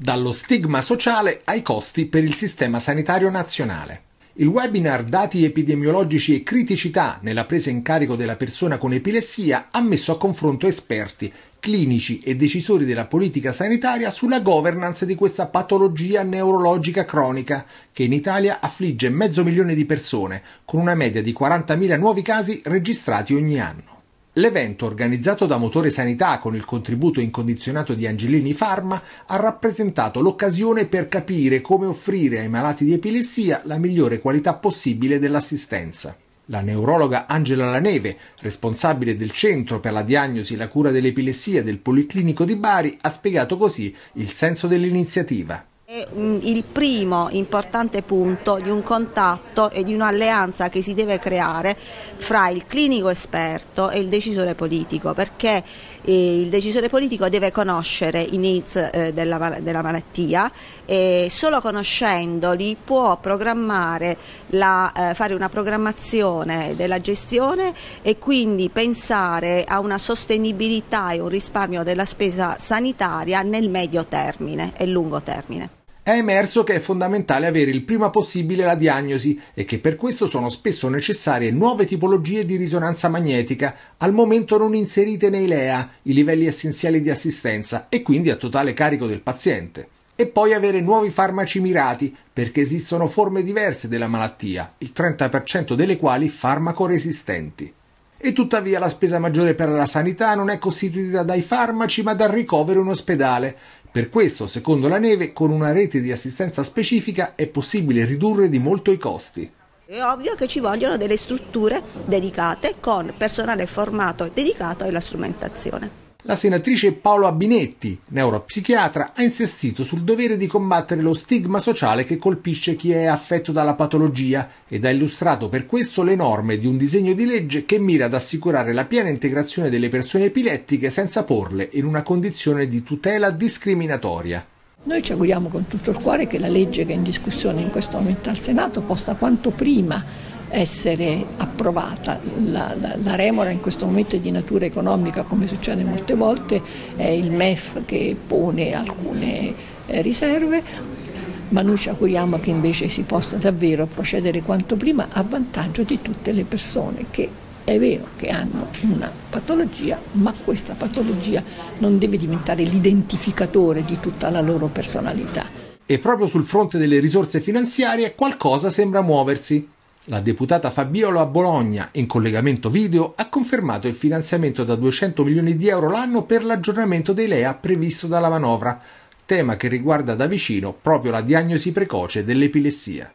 dallo stigma sociale ai costi per il sistema sanitario nazionale. Il webinar Dati epidemiologici e criticità nella presa in carico della persona con epilessia ha messo a confronto esperti, clinici e decisori della politica sanitaria sulla governance di questa patologia neurologica cronica che in Italia affligge mezzo milione di persone, con una media di 40.000 nuovi casi registrati ogni anno. L'evento organizzato da Motore Sanità con il contributo incondizionato di Angelini Pharma ha rappresentato l'occasione per capire come offrire ai malati di epilessia la migliore qualità possibile dell'assistenza. La neurologa Angela Laneve, responsabile del Centro per la diagnosi e la cura dell'epilessia del Policlinico di Bari, ha spiegato così il senso dell'iniziativa. Mm, il primo importante punto di un contatto e di un'alleanza che si deve creare fra il clinico esperto e il decisore politico, perché eh, il decisore politico deve conoscere i needs eh, della, della malattia e solo conoscendoli può la, eh, fare una programmazione della gestione e quindi pensare a una sostenibilità e un risparmio della spesa sanitaria nel medio termine e lungo termine è emerso che è fondamentale avere il prima possibile la diagnosi e che per questo sono spesso necessarie nuove tipologie di risonanza magnetica, al momento non inserite nei LEA, i livelli essenziali di assistenza, e quindi a totale carico del paziente. E poi avere nuovi farmaci mirati, perché esistono forme diverse della malattia, il 30% delle quali farmacoresistenti. E tuttavia la spesa maggiore per la sanità non è costituita dai farmaci ma dal ricovero in ospedale, per questo, secondo la Neve, con una rete di assistenza specifica è possibile ridurre di molto i costi. È ovvio che ci vogliono delle strutture dedicate con personale formato e dedicato alla strumentazione la senatrice Paola Binetti, neuropsichiatra, ha insistito sul dovere di combattere lo stigma sociale che colpisce chi è affetto dalla patologia ed ha illustrato per questo le norme di un disegno di legge che mira ad assicurare la piena integrazione delle persone epilettiche senza porle in una condizione di tutela discriminatoria. Noi ci auguriamo con tutto il cuore che la legge che è in discussione in questo momento al Senato possa quanto prima essere approvata. La, la, la, remora in questo momento è di natura economica, come succede molte volte, è il MEF che pone alcune eh, riserve, ma noi ci auguriamo che invece si possa davvero procedere quanto prima a vantaggio di tutte le persone che è vero che hanno una patologia, ma questa patologia non deve diventare l'identificatore di tutta la loro personalità. E proprio sul fronte delle risorse finanziarie qualcosa sembra muoversi. La deputata Fabiola a Bologna, in collegamento video, ha confermato il finanziamento da 200 milioni di euro l'anno per l'aggiornamento dei LEA previsto dalla manovra, tema che riguarda da vicino proprio la diagnosi precoce dell'epilessia.